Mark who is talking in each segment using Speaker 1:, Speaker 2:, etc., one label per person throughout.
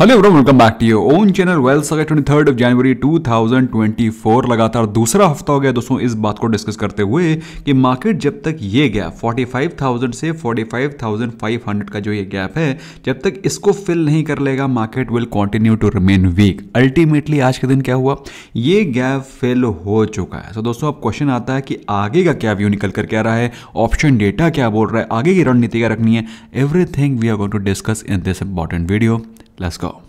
Speaker 1: Hello everyone welcome back to your own channel वेल सगे twenty third of January 2024 लगातार दूसरा हफ्ता हो गया दोस्तों इस बात को डिस्कस करते हुए कि मार्केट जब तक ये गैप 45,000 से 45,500 का जो ये गैप है जब तक इसको फिल नहीं कर लेगा market will continue to remain weak ultimately आज के दिन क्या हुआ ये गैप फिल हो चुका है सो so, दोस्तों अब क्वेश्चन आता है कि आगे का क्या व्यू निकल कर क्या रहा है ऑप्शन डेटा क्या बोल रहा है आगे की रणनीति क्या रखनी है everything we are going to discuss in this important video Let's go.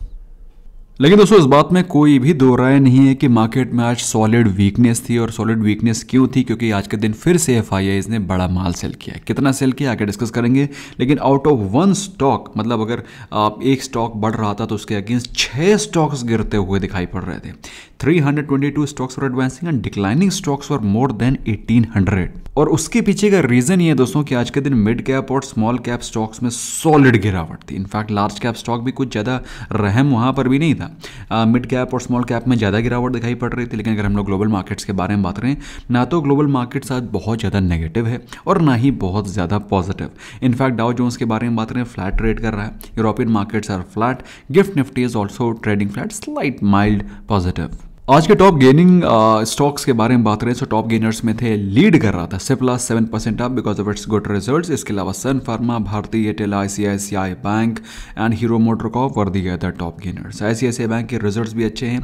Speaker 1: लेकिन दोस्तों इस बात में कोई भी दो राय नहीं है कि मार्केट में आज सॉलिड वीकनेस थी और सॉलिड वीकनेस क्यों थी क्योंकि आज के दिन फिर से एफ ने बड़ा माल सेल किया है कितना सेल किया आगे डिस्कस करेंगे लेकिन आउट ऑफ वन स्टॉक मतलब अगर आप एक स्टॉक बढ़ रहा था तो उसके अगेंस्ट छः स्टॉक्स गिरते हुए दिखाई पड़ रहे थे 322 stocks for advancing and declining stocks for more than 1800 और उसके पीछे का रीजन ये दोस्तों कि आज के दिन मिड कैप और स्मॉल कैप स्टॉक्स में सॉलिड गिरावट थी इनफैक्ट लार्ज कैप स्टॉक भी कुछ ज़्यादा रहम वहाँ पर भी नहीं था है मिड कैप और स्मॉल कैप में ज़्यादा गिरावट दिखाई पड़ रही थी लेकिन अगर हम लोग ग्लोबल मार्केट्स के बारे में बात करें ना तो ग्लोबल मार्केट्स आज बहुत ज़्यादा नेगेटिव है और ना ही बहुत ज़्यादा पॉजिटिव इनफैक्ट डाउ जोन्स के बारे में बात करें फ्लैट ट्रेड कर रहा है European markets are flat GIFT Nifty is also trading flat slight mild positive आज के टॉप गेनिंग स्टॉक्स के बारे में बात करें तो टॉप गेनर्स में थे लीड कर रहा था Cipla seven percent up because of its good results इसके अलावा Sun Pharma Bharti Airtel ICICI bank and Hero motor MotoCorp वर दिया था टॉप गेनर्स आईसीआईसीआई बैंक के रिजल्ट्स भी अच्छे हैं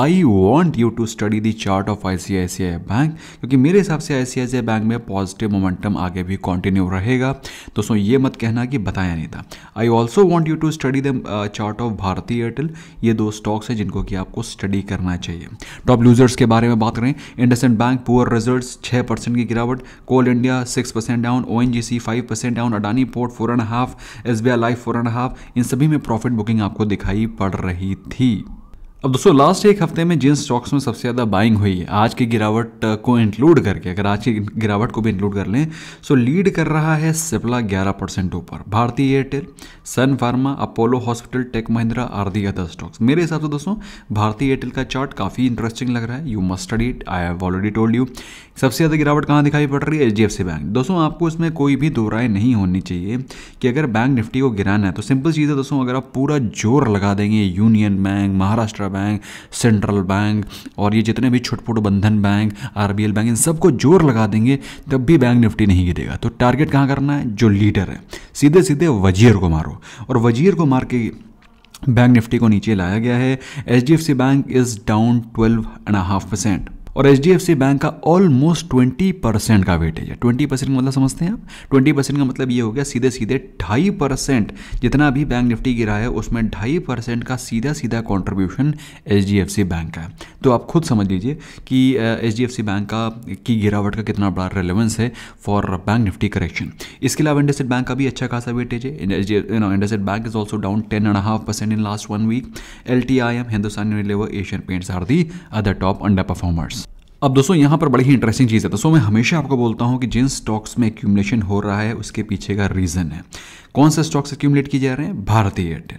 Speaker 1: I want you to study the chart of ICICI bank क्योंकि मेरे हिसाब से आईसीआईसीआई बैंक में पॉजिटिव मोमेंटम आगे भी कॉन्टिन्यू रहेगा दोस्तों ये मत कहना कि बताया नहीं था I also want you to study the chart of Bharti Airtel ये दो स्टॉक्स हैं जिनको कि आपको स्टडी करना चाहिए है टॉप लूजर्स के बारे में बात करें एंड बैंक पुअर रिजल्ट छः परसेंट की गिरावट Coal India six percent down O N G C five percent down Adani port four and half S B I life four and half इन सभी में प्रॉफिट बुकिंग आपको दिखाई पड़ रही थी अब दोस्तों लास्ट एक हफ्ते में जिन स्टॉक्स में सबसे ज़्यादा बाइंग हुई है आज की गिरावट uh, को इंक्लूड करके अगर आज की गिरावट को भी इंक्लूड कर लें सो लीड कर रहा है सिप्ला 11 परसेंट ऊपर भारतीय एयरटेल सन फार्मा अपोलो हॉस्पिटल टेक महिंद्रा आदि अदर स्टॉक्स मेरे हिसाब से दोस्तों भारतीय एयरटेल का चार्ट काफ़ी इंटरेस्टिंग लग रहा है you must study it I have already told you सबसे ज़्यादा गिरावट कहाँ दिखाई पड़ रही है एच बैंक दोस्तों आपको इसमें कोई भी दो राय नहीं होनी चाहिए कि अगर बैंक निफ्टी को गिराना है तो सिंपल चीज़ है दोस्तों अगर आप पूरा जोर लगा देंगे union bank Maharashtra bank central bank और ये जितने भी छुटपुट बंधन बैंक आरबीएल बैंक इन सबको जोर लगा देंगे तब भी बैंक निफ्टी नहीं गिरेगा तो टारगेट कहाँ करना है जो लीडर है सीधे सीधे वजीर को मारो और वजीर को मार के बैंक निफ्टी को नीचे लाया गया है H bank is down twelve and half percent और एच बैंक का ऑलमोस्ट ट्वेंटी परसेंट का वेटेज है ट्वेंटी परसेंट का मतलब समझते हैं आप ट्वेंटी परसेंट का मतलब ये हो गया सीधे सीधे ढाई परसेंट जितना भी बैंक निफ्टी गिरा है उसमें ढाई परसेंट का सीधा सीधा कॉन्ट्रीब्यूशन एच बैंक का है तो आप खुद समझ लीजिए कि एच बैंक का की गिरावट का कितना बड़ा रेलिवेंस है फॉर बैंक निफ्टी करेक्शन इसके अलावा इंडस्टेड बैंक का भी अच्छा खासा वेटेज है IndusInd bank is also down ten and half percent in last one week L T I M Hindustan Unilever Asian paints are the other top under performers अब दोस्तों यहाँ पर बड़ी ही इंटरेस्टिंग चीज़ है दोस्तों मैं हमेशा आपको बोलता हूँ कि जिन स्टॉक्स में एक्यूमलेशन हो रहा है उसके पीछे का रीज़न है कौन से स्टॉक्स एक्यूमलेट किए जा रहे हैं Bharti Airtel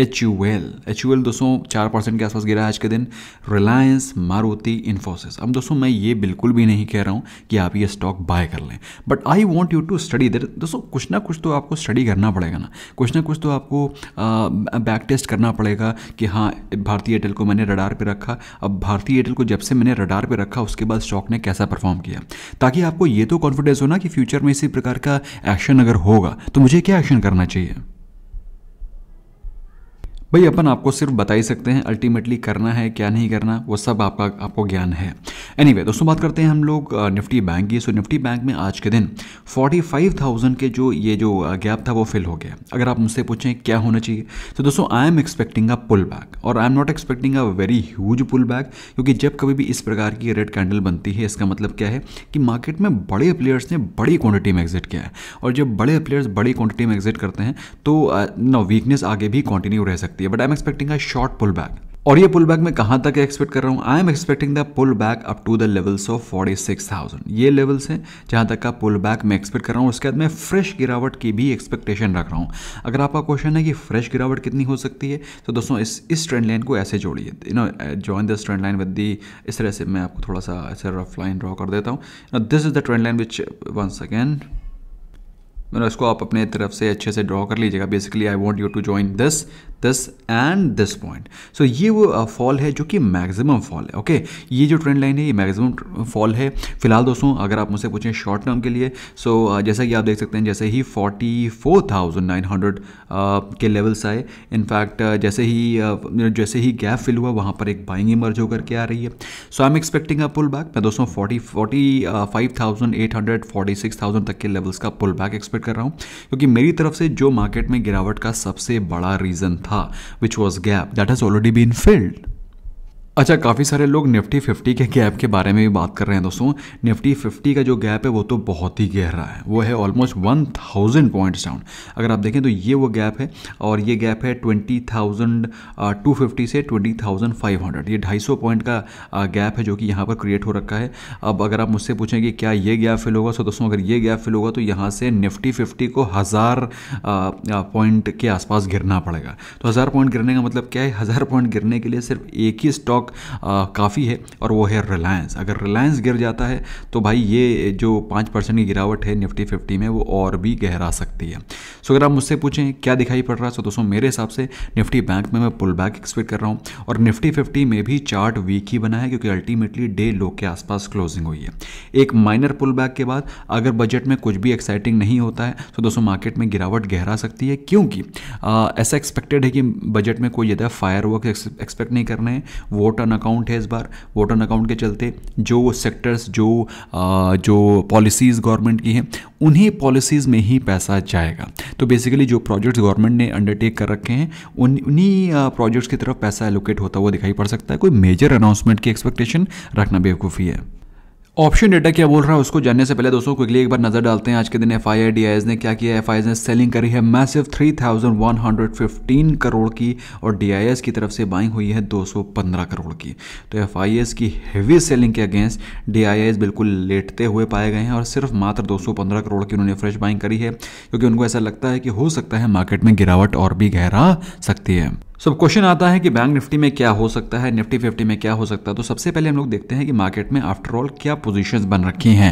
Speaker 1: H U L H U L दोस्तों चार परसेंट के आसपास गिरा आज के दिन रिलायंस मारुति इन्फोसिस अब दोस्तों मैं ये बिल्कुल भी नहीं कह रहा हूँ कि आप ये स्टॉक बाय कर लें but I want you to study दर दोस्तों कुछ ना कुछ तो आपको स्टडी करना पड़ेगा ना कुछ ना कुछ तो आपको बैक टेस्ट करना पड़ेगा कि हाँ भारतीय एयरटेल को मैंने रडार पर रखा अब भारतीय एयरटेल को जब से मैंने रडार पर रखा उसके बाद स्टॉक ने कैसा परफॉर्म किया ताकि आपको ये तो कॉन्फिडेंस हो ना कि फ्यूचर में इसी प्रकार का एक्शन अगर होगा तो मुझे क्या एक्शन करना चाहिए भाई अपन आपको सिर्फ बता ही सकते हैं अल्टीमेटली करना है क्या नहीं करना वो सब आपका आपको ज्ञान है एनीवे anyway, दोस्तों बात करते हैं हम लोग निफ्टी बैंक की सो निफ्टी बैंक में आज के दिन 45,000 के जो ये जो गैप था वो फिल हो गया अगर आप मुझसे पूछें क्या होना चाहिए तो दोस्तों I am expecting a pull back और I am not expecting a very huge pull back क्योंकि जब कभी भी इस प्रकार की रेड कैंडल बनती है इसका मतलब क्या है कि मार्केट में बड़े प्लेयर्स ने बड़ी क्वान्टिटी में एग्जिट किया है और जब बड़े प्लेयर्स बड़ी क्वान्टिटी में एग्जिट करते हैं तो ना वीकनेस आगे भी कंटिन्यू रह सकते सकती है but I am expecting a short pull back और ये पुल बैक मैं कहां तक एक्सपेक्ट कर रहा हूं I am expecting the pull back up to the levels of forty six thousand ये लेवल्स हैं जहां तक का पुल बैक मैं एक्सपेक्ट कर रहा हूं उसके बाद मैं फ्रेश गिरावट की भी एक्सपेक्टेशन रख रहा हूं अगर आपका क्वेश्चन है कि फ्रेश गिरावट कितनी हो सकती है तो दोस्तों इस इस ट्रेंड लाइन को ऐसे जोड़िए you know join this trend line with the इस तरह से मैं आपको थोड़ा सा ऐसे रफ लाइन ड्रॉ कर देता हूँ this is the trend line which once again मैंने इसको आप अपने तरफ से अच्छे से ड्रॉ कर लीजिएगा basically I want you to join this this and this point so ये वो फॉल uh, है जो कि मैक्सिमम फॉल है ओके okay? ये जो ट्रेंड लाइन है ये मैक्सिमम फॉल है फिलहाल दोस्तों अगर आप मुझसे पूछें शॉर्ट टर्म के लिए सो so, uh, जैसा कि आप देख सकते हैं जैसे ही 44,900 uh, के लेवल्स आए इनफैक्ट uh, जैसे ही uh, जैसे ही गैप फिल हुआ वहाँ पर एक बाइंग इमर्ज होकर के आ रही है so I am expecting a pull back मैं दोस्तों forty forty five thousand eight hundred forty six thousand तक के लेवल्स का पुल बैक एक्सपेक्ट कर रहा हूँ क्योंकि मेरी तरफ से जो मार्केट में गिरावट का सबसे बड़ा रीज़न था which was gap that has already been filled. अच्छा काफ़ी सारे लोग निफ्टी फिफ्टी के गैप के बारे में भी बात कर रहे हैं दोस्तों निफ्टी फिफ्टी का जो गैप है वो तो बहुत ही गहरा है वो है almost one thousand points down अगर आप देखें तो ये वो गैप है और ये गैप है ट्वेंटी थाउजेंड टू फिफ्टी से ट्वेंटी थाउजेंड फाइव हंड्रेड ये ढाई सौ पॉइंट का गैप है जो कि यहाँ पर क्रिएट हो रखा है अब अगर आप मुझसे पूछें कि क्या ये गैप फिल होगा सो तो दोस्तों अगर ये गैप फिल होगा तो यहाँ से निफ्टी फिफ्टी को हज़ार पॉइंट के आसपास गिरना पड़ेगा तो हज़ार पॉइंट गिरने का मतलब क्या है हज़ार पॉइंट गिरने के लिए सिर्फ एक ही स्टॉक स्टॉक काफ़ी है और वो है रिलायंस अगर रिलायंस गिर जाता है तो भाई ये जो पाँच परसेंट की गिरावट है निफ्टी फिफ्टी में वो और भी गहरा सकती है सो अगर आप मुझसे पूछें क्या दिखाई पड़ रहा है तो दोस्तों मेरे हिसाब से निफ्टी बैंक में मैं पुल बैक एक्सपेक्ट कर रहा हूँ और निफ्टी फिफ्टी में भी चार्ट वीक ही बना है क्योंकि अल्टीमेटली डे लो के आसपास क्लोजिंग हुई है एक माइनर पुल बैक के बाद अगर बजट में कुछ भी एक्साइटिंग नहीं होता है तो दोस्तों मार्केट में गिरावट गहरा सकती है क्योंकि ऐसा एक्सपेक्टेड है कि बजट में कोई ज़्यादा फायर वर्क एक्सपेक्ट नहीं करना है वोट वोट ऑन अकाउंट है इस बार वोट ऑन अकाउंट के चलते जो सेक्टर्स जो आ, जो पॉलिसीज़ गवर्नमेंट की हैं उन्हीं पॉलिसीज़ में ही पैसा जाएगा तो बेसिकली जो प्रोजेक्ट्स गवर्नमेंट ने अंडरटेक कर रखे हैं उन उन्हीं प्रोजेक्ट्स की तरफ पैसा एलोकेट होता हुआ दिखाई पड़ सकता है कोई मेजर अनाउंसमेंट की एक्सपेक्टेशन रखना बेवकूफ़ी है ऑप्शन डेटा क्या बोल रहा है उसको जानने से पहले दोस्तों क्विकली एक बार नजर डालते हैं आज के दिन एफ आई ने क्या किया एफ ने सेलिंग करी है मैसिव 3,115 करोड़ की और डी की तरफ से बाइंग हुई है 215 करोड़ की तो एफ की हेवी सेलिंग के अगेंस्ट डी बिल्कुल लेटते हुए पाए गए हैं और सिर्फ मात्र 215 करोड़ की उन्होंने फ्रेश बाइंग करी है क्योंकि उनको ऐसा लगता है कि हो सकता है मार्केट में गिरावट और भी गहरा सकती है सो अब क्वेश्चन आता है कि बैंक निफ्टी में क्या हो सकता है निफ्टी फिफ्टी में क्या हो सकता है तो सबसे पहले हम लोग देखते हैं कि मार्केट में आफ्टर ऑल क्या पोजीशंस बन रखी हैं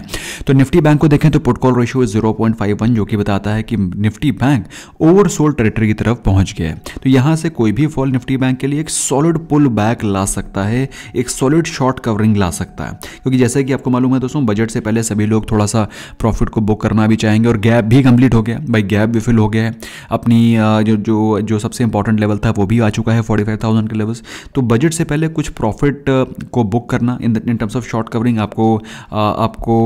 Speaker 1: तो निफ्टी बैंक को देखें तो put call ratio zero point five one जो कि बताता है कि निफ्टी बैंक ओवर टेरेटरी की तरफ पहुंच गया है तो यहाँ से कोई भी फॉल निफ्टी बैंक के लिए एक सॉलिड पुल बैक ला सकता है एक सॉलिड शॉर्ट कवरिंग ला सकता है क्योंकि जैसे कि आपको मालूम है दोस्तों बजट से पहले सभी लोग थोड़ा सा प्रॉफिट को बुक करना भी चाहेंगे और गैप भी कंप्लीट हो गया भाई गैप भी फिल हो गया है अपनी जो जो सबसे इंपॉर्टेंट लेवल था वो भी भी आ चुका है फोर्टी फाइव थाउजेंड के लेवल्स तो बजट से पहले कुछ प्रॉफिट uh, को बुक करना in in terms of short covering आपको आ, uh, आपको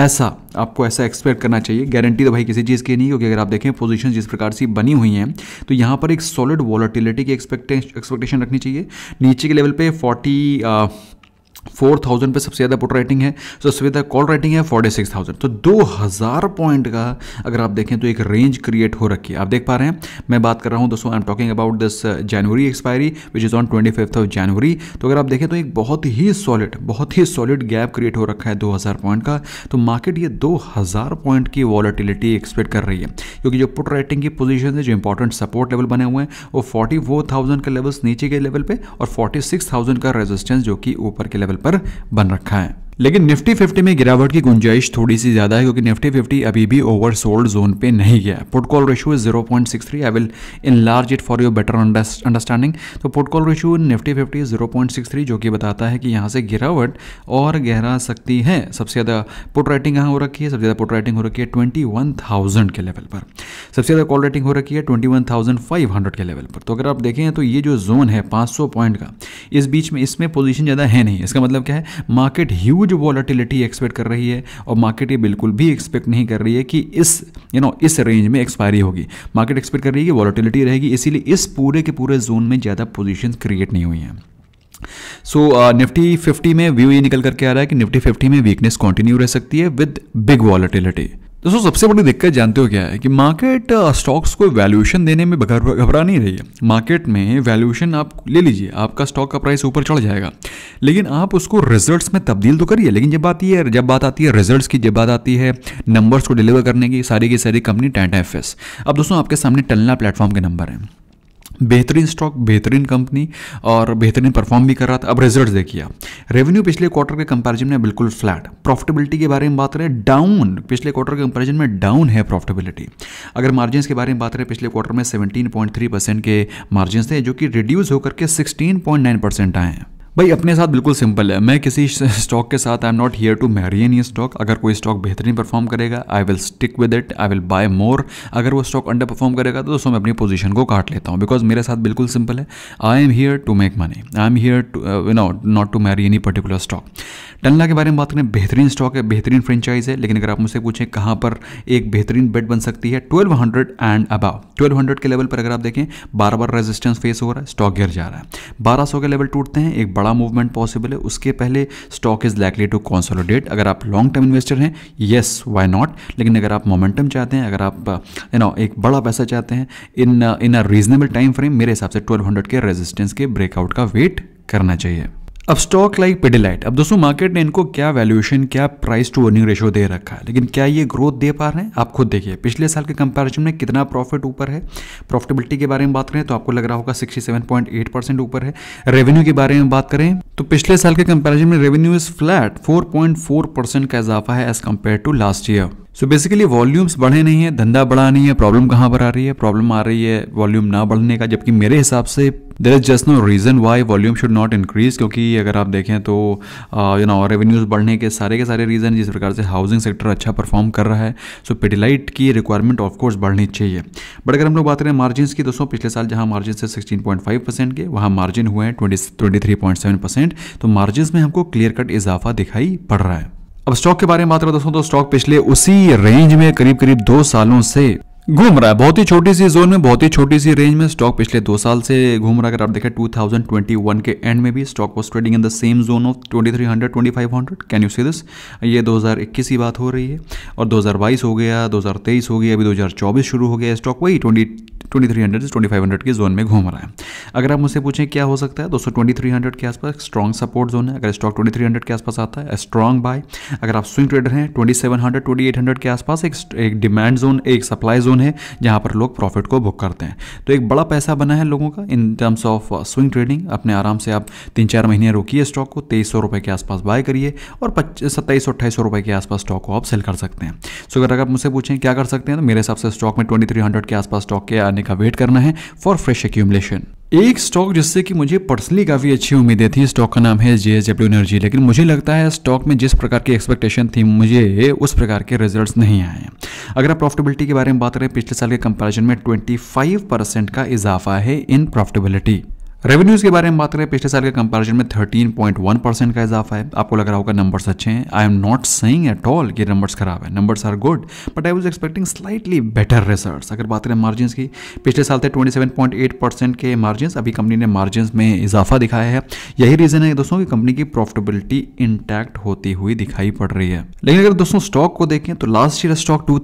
Speaker 1: ऐसा आपको ऐसा एक्सपेक्ट करना चाहिए गारंटी तो भाई किसी चीज़ की नहीं क्योंकि अगर आप देखें पोजीशंस जिस प्रकार से बनी हुई हैं तो यहाँ पर एक सॉलिड वॉलिटिलिटी की एक्सपेक्टेशन रखनी चाहिए नीचे के लेवल पे 40 आ, uh, फोर थाउजेंड पर सबसे ज़्यादा पुट राइटिंग है तो सबसे ज़्यादा कॉल राइटिंग है फोर्टी सिक्स थाउजेंड तो दो हज़ार पॉइंट का अगर आप देखें तो एक रेंज क्रिएट हो रखी है आप देख पा रहे हैं मैं बात कर रहा हूँ दोस्तों I am talking about this January expiry which is on twenty fifth of January तो अगर आप देखें तो एक बहुत ही सॉलिड बहुत ही सॉलिड गैप क्रिएट हो रखा है दो हज़ार पॉइंट का तो मार्केट ये दो हज़ार पॉइंट की वॉलिटिलिटी एक्सपेक्ट कर रही है क्योंकि जो पुट राइटिंग की पोजिशन है जो इंपॉर्टेंट सपोर्ट लेवल बने हुए हैं वो फोर्टी फोर थाउजेंड के लेवल्स नीचे के लेवल पर और फोर्टी सिक्स थाउजेंड का रेजिस्टेंस जो कि ऊपर के लेवल लेवल पर बन रखा है लेकिन निफ्टी फिफ्टी में गिरावट की गुंजाइश थोड़ी सी ज्यादा है क्योंकि निफ्टी फिफ्टी अभी भी ओवर सोल्ड जोन पे नहीं गया put call ratio is zero point six three I will enlarge it for your better understanding तो put call ratio Nifty fifty zero point six three जो कि बताता है कि यहाँ से गिरावट और गहरा सकती है सबसे ज़्यादा पुट राइटिंग यहाँ हो रखी है सबसे ज़्यादा पुट राइटिंग हो रखी है ट्वेंटी वन थाउजेंड के लेवल पर सबसे ज़्यादा कॉल राइटिंग हो रखी है twenty one thousand five hundred के लेवल पर तो अगर आप देखें तो ये जो जोन है पाँच सौ पॉइंट का इस बीच में इसमें पोजिशन ज़्यादा है नहीं इसका मतलब क्या है market huge huge volatility expect कर रही है और मार्केट ये बिल्कुल भी एक्सपेक्ट नहीं कर रही है कि इस यू नो इस रेंज में एक्सपायरी होगी मार्केट एक्सपेक्ट कर रही है कि वॉलिटिलिटी रहेगी इसीलिए इस पूरे के पूरे जोन में ज़्यादा पोजिशन क्रिएट नहीं हुई हैं सो निफ्टी 50 में व्यू ये निकल करके आ रहा है कि निफ्टी 50 में वीकनेस कंटिन्यू रह सकती है विद बिग वॉलिटिलिटी दोस्तों सबसे बड़ी दिक्कत जानते हो क्या है कि मार्केट स्टॉक्स uh, को वैल्यूएशन देने में घबरा नहीं रही है मार्केट में वैल्यूएशन आप ले लीजिए आपका स्टॉक का प्राइस ऊपर चढ़ जाएगा लेकिन आप उसको रिजल्ट्स में तब्दील तो करिए लेकिन जब ये है जब बात आती है रिजल्ट्स की जब बात आती है नंबर्स को डिलीवर करने की सारी की सारी कंपनी टेंट एफ अब दोस्तों आपके सामने टलना प्लेटफॉर्म के नंबर हैं बेहतरीन स्टॉक बेहतरीन कंपनी और बेहतरीन परफॉर्म भी कर रहा था अब रिजल्ट देखिए रेवेन्यू पिछले क्वार्टर के कंपैरिजन में बिल्कुल फ्लैट प्रॉफिटेबिलिटी के बारे में बात करें डाउन पिछले क्वार्टर के कंपैरिजन में डाउन है प्रॉफिटेबिलिटी अगर मार्जिन के बारे में बात करें पिछले क्वार्टर में 17.3 परसेंट के मार्जिन थे जो कि रिड्यूस होकर के सिक्सटीन परसेंट आए हैं भाई अपने साथ बिल्कुल सिंपल है मैं किसी स्टॉक के साथ I am not here to marry any stock अगर कोई स्टॉक बेहतरीन परफॉर्म करेगा I will stick with it I will buy more अगर वो स्टॉक अंडर परफॉर्म करेगा तो दोस्तों मैं अपनी पोजीशन को काट लेता हूँ बिकॉज मेरे साथ बिल्कुल सिंपल है I am here to make money I am here to no not to marry any particular stock Tanla के बारे में बात करें बेहतरीन स्टॉक है बेहतरीन फ्रेंचाइज है लेकिन अगर आप मुझसे पूछें कहाँ पर एक बेहतरीन बेट बन सकती है ट्वेल्व एंड अबाव ट्वेल्व के लेवल पर अगर आप देखें बार बार रेजिस्टेंस फेस हो रहा है स्टॉक गिर जा रहा है बारह के लेवल टूटते हैं एक बड़ा मूवमेंट पॉसिबल है उसके पहले stock is likely to consolidate अगर आप लॉन्ग टर्म इन्वेस्टर हैं येस वाई नॉट लेकिन अगर आप मोमेंटम चाहते हैं अगर आप यू नो एक बड़ा पैसा चाहते हैं in in a reasonable time frame मेरे हिसाब से ट्वेल्व के रेजिस्टेंस के ब्रेकआउट का वेट करना चाहिए अब स्टॉक लाइक पिडिलाइट अब दोस्तों मार्केट ने इनको क्या वैल्यूएशन क्या प्राइस टू अर्निंग रेशियो दे रखा है लेकिन क्या ये ग्रोथ दे पा रहे हैं आप खुद देखिए पिछले साल के कंपैरिजन में कितना प्रॉफिट ऊपर है प्रॉफिटेबिलिटी के बारे में बात करें तो आपको लग रहा होगा 67.8 परसेंट ऊपर है रेवेन्यू के बारे में बात करें तो पिछले साल के कंपेरिजन में रेवेन्यू इज फ्लैट फोर का इजाफा है as compare to last year so basically volumes बढ़े नहीं है धंधा बढ़ा नहीं है प्रॉब्लम कहाँ पर आ रही है प्रॉब्लम आ रही है वॉल्यूम ना बढ़ने का जबकि मेरे हिसाब से there is just no reason why volume should not increase क्योंकि अगर आप देखें तो यू नो रेवेन्यूज़ बढ़ने के सारे के सारे रीज़न जिस प्रकार से हाउसिंग सेक्टर अच्छा परफॉर्म कर रहा है सो पेटिलाइट की रिक्वायरमेंट ऑफकोर्स बढ़नी चाहिए बट अगर हम लोग बात करें मार्जिन की दोस्तों पिछले साल जहाँ मार्जिन से सिक्सटीन पॉइंट फाइव परसेंट के वहाँ मार्जिन हुए हैं twenty twenty three point seven percent तो मार्जिन में हमको क्लियर कट इजाफा दिखाई पड़ रहा है अब स्टॉक के बारे में बात करें दोस्तों तो स्टॉक पिछले उसी रेंज में करीब करीब दो सालों से घूम रहा है बहुत ही छोटी सी जोन में बहुत ही छोटी सी रेंज में स्टॉक पिछले दो साल से घूम रहा है अगर आप देखें 2021 के एंड में भी stock was trading in the same zone of 2300 2500 can you see this ये 2021 की बात हो रही है और 2022 हो गया 2023 हो गया अभी 2024 शुरू हो गया स्टॉक वही 20 2300 से हंड्रेड के जोन में घूम रहा है अगर आप मुझसे पूछें क्या हो सकता है दोस्तों ट्वेंटी थ्री हंड्रेड के आसपास स्ट्रॉन्ग सपोर्ट जोन है अगर स्टॉक ट्वेंटी थ्री हंड्रेड के आसपास आता है स्ट्रॉन्ग बाय अगर आप स्विंग ट्रेडर हैं एट हंड्रेड के आसपास एक एक डिमांड जोन एक सप्लाई जोन जोन है जहाँ पर लोग प्रॉफिट को बुक करते हैं तो एक बड़ा पैसा बना है लोगों का in terms of swing trading अपने आराम से आप तीन चार महीने रोकिए स्टॉक को तेईस सौ के आसपास बाय करिए और सत्ताईस सौ अट्ठाईस सौ के आसपास स्टॉक को आप सेल कर सकते हैं सो अगर आप मुझसे पूछें क्या कर सकते हैं तो मेरे हिसाब से स्टॉक में ट्वेंटी थ्री हंड्रेड के आसपास स्टॉक के आने का वेट करना है फॉर फ्रेश एक्यूमलेशन एक स्टॉक जिससे कि मुझे पर्सनली काफ़ी अच्छी उम्मीदें थी स्टॉक का नाम है जे एस डब्ल्यू एनर्जी लेकिन मुझे लगता है स्टॉक में जिस प्रकार की एक्सपेक्टेशन थी मुझे उस प्रकार के रिजल्ट्स नहीं आए हैं अगर आप प्रॉफिटेबिलिटी के बारे में बात करें पिछले साल के कंपैरिजन में 25 परसेंट का इजाफा है इन प्रॉफिटेबिलिटी रेवेन्यूज के बारे में बात करें पिछले साल के कंपैरिजन में 13.1 परसेंट का इजाफा है आपको लग रहा होगा नंबर्स अच्छे हैं I am not saying at all कि नंबर्स खराब है numbers are good but I was expecting slightly better results अगर बात करें मार्जिन की पिछले साल थे 27.8 परसेंट के मार्जिन अभी कंपनी ने मार्जिन में इजाफा दिखाया है यही रीजन है दोस्तों की कंपनी की प्रॉफिटेबिलिटी इंटैक्ट होती हुई दिखाई पड़ रही है लेकिन अगर दोस्तों स्टॉक को देखें तो लास्ट ईयर स्टॉक टू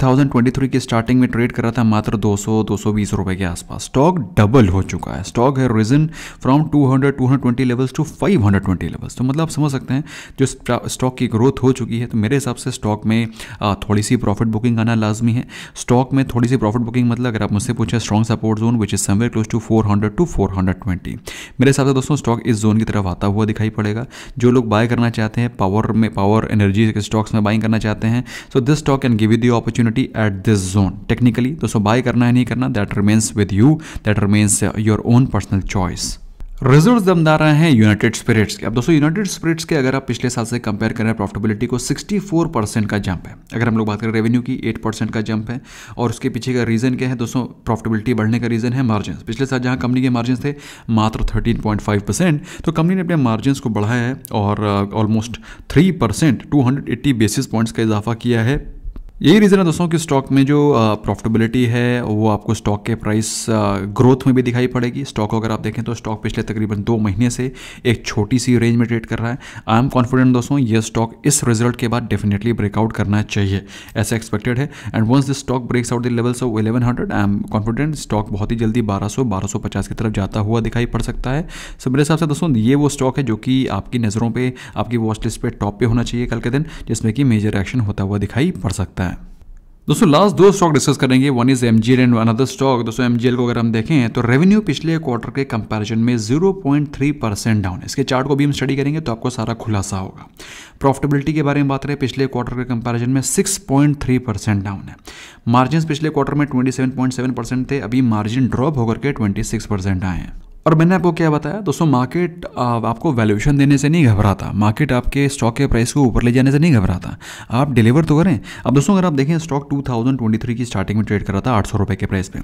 Speaker 1: की स्टार्टिंग में ट्रेड कर रहा था मात्र दो सौ के आसपास स्टॉक डबल हो चुका है स्टॉक है risen from 200 220 levels to 520 levels तो मतलब आप समझ सकते हैं जो स्टॉक की ग्रोथ हो चुकी है तो मेरे हिसाब से स्टॉक में थोड़ी सी प्रॉफिट बुकिंग आना लाजमी है स्टॉक में थोड़ी सी प्रॉफिट बुकिंग मतलब अगर आप मुझसे पूछें strong support zone which is somewhere close to 400 to 420 मेरे हिसाब से दोस्तों स्टॉक इस जोन की तरफ आता हुआ दिखाई पड़ेगा जो लोग बाय करना चाहते हैं पावर में पावर एनर्जी के स्टॉक्स में बाइंग करना चाहते हैं so this stock can give you the opportunity at this zone technically दोस्तों बाय करना है नहीं करना that remains with you that remains your own personal choice results दमदार रहे हैं यूनाइटेड स्पिरिट्स के अब दोस्तों यूनाइटेड स्पिरिट्स के अगर आप पिछले साल से कंपेयर करें प्रॉफिटेबिलिटी को 64 परसेंट का जंप है अगर हम लोग बात करें रेवेन्यू की 8 परसेंट का जंप है और उसके पीछे का रीज़न क्या है दोस्तों प्रॉफिटेबिलिटी बढ़ने का रीज़न है मार्जिन पिछले साल जहाँ कंपनी के मार्जिन थे मात्र थर्टीन तो कंपनी ने अपने मार्जिन को बढ़ाया है और almost three percent basis points का इजाफा किया है यही रीज़न है दोस्तों कि स्टॉक में जो प्रॉफिटेबिलिटी है वो आपको स्टॉक के प्राइस ग्रोथ में भी दिखाई पड़ेगी स्टॉक अगर आप देखें तो स्टॉक पिछले तकरीबन दो महीने से एक छोटी सी रेंज में ट्रेड कर रहा है आई एम कॉन्फिडेंट दोस्तों ये स्टॉक इस रिजल्ट के बाद डेफिनेटली ब्रेकआउट करना चाहिए ऐसा एक्सपेक्टेड है and once this stock breaks out the levels of eleven hundred I am confident stock बहुत ही जल्दी बारह सौ बारह सौ पचास की तरफ जाता हुआ दिखाई पड़ सकता है सो मेरे हिसाब से दोस्तों ये वो स्टॉक है जो कि आपकी नज़रों पर आपकी वॉच लिस्ट पर टॉप पर होना चाहिए कल के दिन जिसमें कि मेजर एक्शन होता हुआ दिखाई पड़ सकता है दोस्तों लास्ट दो स्टॉक डिस्कस करेंगे one is M and one other stock दोस्तों एम को अगर हम देखें तो रेवेन्यू पिछले क्वार्टर के कंपैरिजन में 0.3 परसेंट डाउन इसके चार्ट को भी हम स्टडी करेंगे तो आपको सारा खुलासा होगा प्रॉफिटेबिलिटी के बारे में बात करें पिछले क्वार्टर के कंपैरिजन में 6.3 परसेंट डाउन है मार्जिन पिछले क्वार्टर में ट्वेंटी परसेंट थे अभी मार्जिन ड्रॉप होकर के ट्वेंटी परसेंट आए हैं और मैंने आपको क्या बताया दोस्तों मार्केट आपको वैल्यूएशन देने से नहीं घबराता मार्केट आपके स्टॉक के प्राइस को ऊपर ले जाने से नहीं घबराता आप डिलीवर तो करें अब दोस्तों अगर आप देखें स्टॉक 2023 की स्टार्टिंग में ट्रेड कर रहा था आठ सौ रुपये के प्राइस पे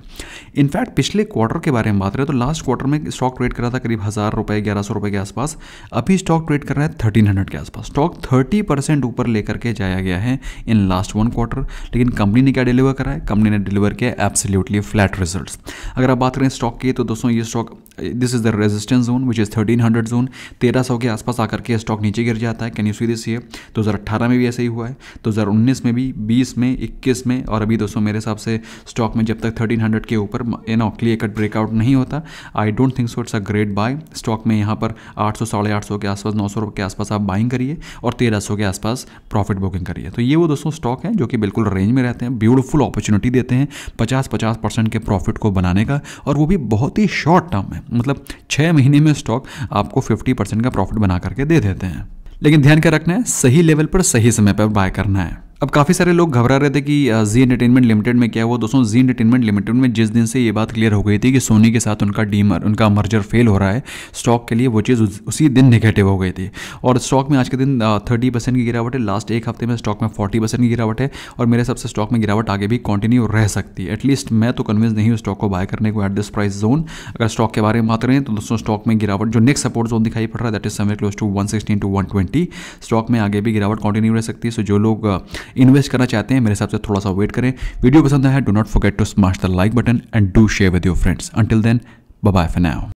Speaker 1: इनफैक्ट पिछले क्वार्टर के बारे में बात करें तो लास्ट क्वार्टर में स्टॉक ट्रेड कर रहा था करीब हज़ार रुपये ग्यारह सौ रुपये के आसपास अभी स्टॉक ट्रेड कर रहा है थर्टीन हंड्रेड के आसपास स्टॉक थर्टी परसेंट ऊपर लेकर के जाया गया है इन लास्ट वन क्वार्टर लेकिन कंपनी ने क्या डिलीवर करा है कंपनी ने डिलीवर किया एब्सोल्युटली फ्लैट रिजल्ट अगर आप बात करें स्टॉक की तो दोस्तों ये stock this is the resistance zone which is thirteen hundred zone तेरह सौ के आसपास आकर के स्टॉक नीचे गिर जाता है कैन यू सी दिस ये दो हज़ार अट्ठारह में भी ऐसे ही हुआ है दो हज़ार उन्नीस में भी बीस में इक्कीस में और अभी दोस्तों मेरे हिसाब से स्टॉक में जब तक थर्टीन हंड्रेड के ऊपर a no clear cut breakout नहीं होता I don't think so it's a great buy stock में यहाँ पर आठ सौ साढ़े आठ सौ के आसपास नौ सौ के आसपास आप बाइंग करिए और तेरह सौ के आसपास प्रॉफिट बुकिंग करिए तो ये वो दोस्तों स्टॉक है जो कि बिल्कुल रेंज में रहते हैं ब्यूटिफुल अपॉर्चुनिटी देते हैं पचास पचास परसेंट के प्रॉफिट को बनाने का और वो भी बहुत ही शॉर्ट टर्म है मतलब छः महीने में स्टॉक आपको फिफ्टी परसेंट का प्रॉफिट बना करके दे देते हैं लेकिन ध्यान क्या रखना है सही लेवल पर सही समय पर बाय करना है अब काफ़ी सारे लोग घबरा रहे थे कि जी एंटरटेनमेंट लिमिटेड में क्या हुआ दोस्तों जी एंटरटेनमेंट लिमिटेड में जिस दिन से ये बात क्लियर हो गई थी कि सोनी के साथ उनका डीमर उनका मर्जर फेल हो रहा है स्टॉक के लिए वो चीज़ उसी दिन निगेटिव हो गई थी और स्टॉक में आज के दिन थर्टी परसेंट की गिरावट है लास्ट एक हफ्ते में स्टॉक में फोर्टी परसेंट की गिरावट है और मेरे हिसाब से स्टॉक में गिरावट आगे भी कंटिन्यू रह सकती है एटलीस्ट मैं तो कन्विंस नहीं हूँ स्टॉक को बाय करने को एट दिस प्राइस जोन अगर स्टॉक के बारे में बात करें तो दोस्तों स्टॉक में गिरावट जो नेक्स्ट सपोर्ट जोन दिखाई पड़ रहा है दैट इज समय close to one sixteen to one twenty stock में आगे भी गिरावट कंटिन्यू रह सकती है सो जो लोग इन्वेस्ट करना चाहते हैं मेरे हिसाब से थोड़ा सा वेट करें वीडियो पसंद आया do not forget to smart the like button and do share with your friends until then bye for now